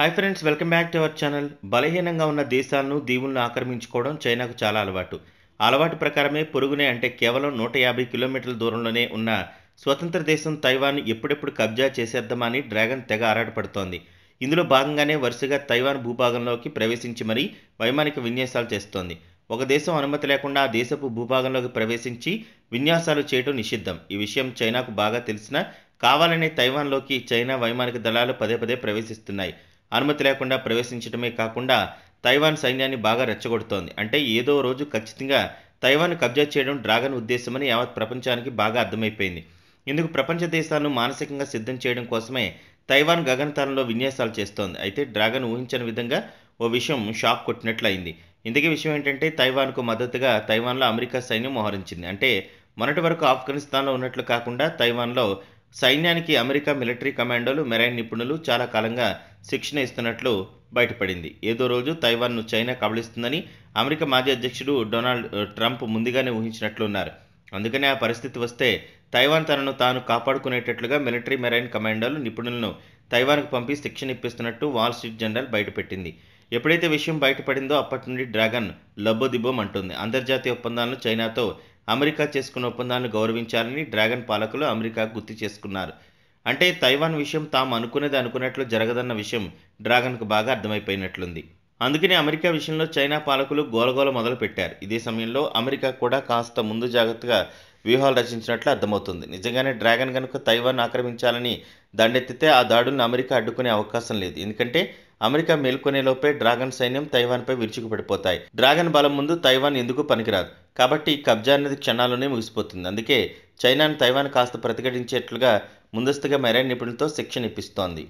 hi friends welcome back to our channel బలహీనంగా ఉన్న దేశాలను దీవులను ఆక్రమించుకోవడం చైనాకు చాలా అలవాటు అలవాటు ప్రకారమే పొరుగునే అంటే కేవలం నూట యాభై కిలోమీటర్ల దూరంలోనే ఉన్న స్వతంత్ర దేశం తైవాన్ ఎప్పుడెప్పుడు కబ్జా చేసేద్దామని డ్రాగన్ తెగ ఆరాటపడుతోంది ఇందులో భాగంగానే వరుసగా తైవాన్ భూభాగంలోకి ప్రవేశించి మరీ వైమానిక విన్యాసాలు చేస్తోంది ఒక దేశం అనుమతి లేకుండా ఆ దేశపు భూభాగంలోకి ప్రవేశించి విన్యాసాలు చేయటం నిషిద్ధం ఈ విషయం చైనాకు బాగా తెలిసిన కావాలనే తైవాన్లోకి చైనా వైమానిక దళాలు పదే పదే ప్రవేశిస్తున్నాయి అనుమతి లేకుండా ప్రవేశించడమే కాకుండా తైవాన్ సైన్యాన్ని బాగా రెచ్చగొడుతోంది అంటే ఏదో రోజు ఖచ్చితంగా తైవాన్ కబ్జా చేయడం డ్రాగన్ ఉద్దేశమని యావత్ ప్రపంచానికి బాగా అర్థమైపోయింది ఇందుకు ప్రపంచ దేశాలను మానసికంగా సిద్ధం చేయడం కోసమే తైవాన్ గగనతలంలో విన్యాసాలు చేస్తోంది అయితే డ్రాగన్ ఊహించని విధంగా ఓ విషయం షాక్ కొట్టినట్లయింది ఇందుకే విషయం ఏంటంటే తైవాన్కు మద్దతుగా తైవాన్లో అమెరికా సైన్యం మోహరించింది అంటే మొన్నటి వరకు ఆఫ్ఘనిస్తాన్లో ఉన్నట్లు కాకుండా తైవాన్లో సైన్యానికి అమెరికా మిలిటరీ కమాండోలు మెరైన్ నిపుణులు చాలా కాలంగా శిక్షణ ఇస్తున్నట్లు బయటపడింది ఏదో రోజు తైవాన్ను చైనా కబళిస్తుందని అమెరికా మాజీ అధ్యక్షుడు డొనాల్డ్ ట్రంప్ ముందుగానే ఊహించినట్లున్నారు అందుకనే ఆ పరిస్థితి వస్తే తైవాన్ తనను తాను కాపాడుకునేటట్లుగా మిలిటరీ మెరైన్ కమాండోలు నిపుణులను తైవాన్కు పంపి శిక్షణ ఇప్పిస్తున్నట్టు వాల్ స్ట్రీట్ జనరల్ బయటపెట్టింది ఎప్పుడైతే విషయం బయటపడిందో అప్పటి నుండి డ్రాగన్ లబ్బోదిబ్బోం అంటుంది అంతర్జాతీయ ఒప్పందాలను చైనాతో అమెరికా చేసుకున్న ఒప్పందాలను గౌరవించాలని డ్రాగన్ పాలకులు అమెరికా గుర్తు చేసుకున్నారు అంటే తైవాన్ విషయం తాము అనుకునేది అనుకున్నట్లు జరగదన్న విషయం డ్రాగన్కు బాగా అర్థమైపోయినట్లుంది అందుకనే అమెరికా విషయంలో చైనా పాలకులు గోలగోల మొదలుపెట్టారు ఇదే సమయంలో అమెరికా కూడా కాస్త ముందు జాగ్రత్తగా వ్యూహాలు రచించినట్లు అర్థమవుతుంది నిజంగానే డ్రాగన్ కనుక తైవాన్ ఆక్రమించాలని దండెత్తితే ఆ దాడులను అమెరికా అడ్డుకునే అవకాశం లేదు ఎందుకంటే అమెరికా మేల్కొనేలోపే డ్రాగన్ సైన్యం తైవాన్పై విరుచుకుపడిపోతాయి డ్రాగన్ బలం ముందు తైవాన్ ఎందుకు పనికిరాదు కాబట్టి కబ్జా అనేది క్షణాల్లోనే ముగిసిపోతుంది అందుకే చైనాను తైవాన్ కాస్త ప్రతిఘటించేట్లుగా ముందస్తుగా మెరైన్ నిపుణులతో శిక్షణ ఇప్పిస్తోంది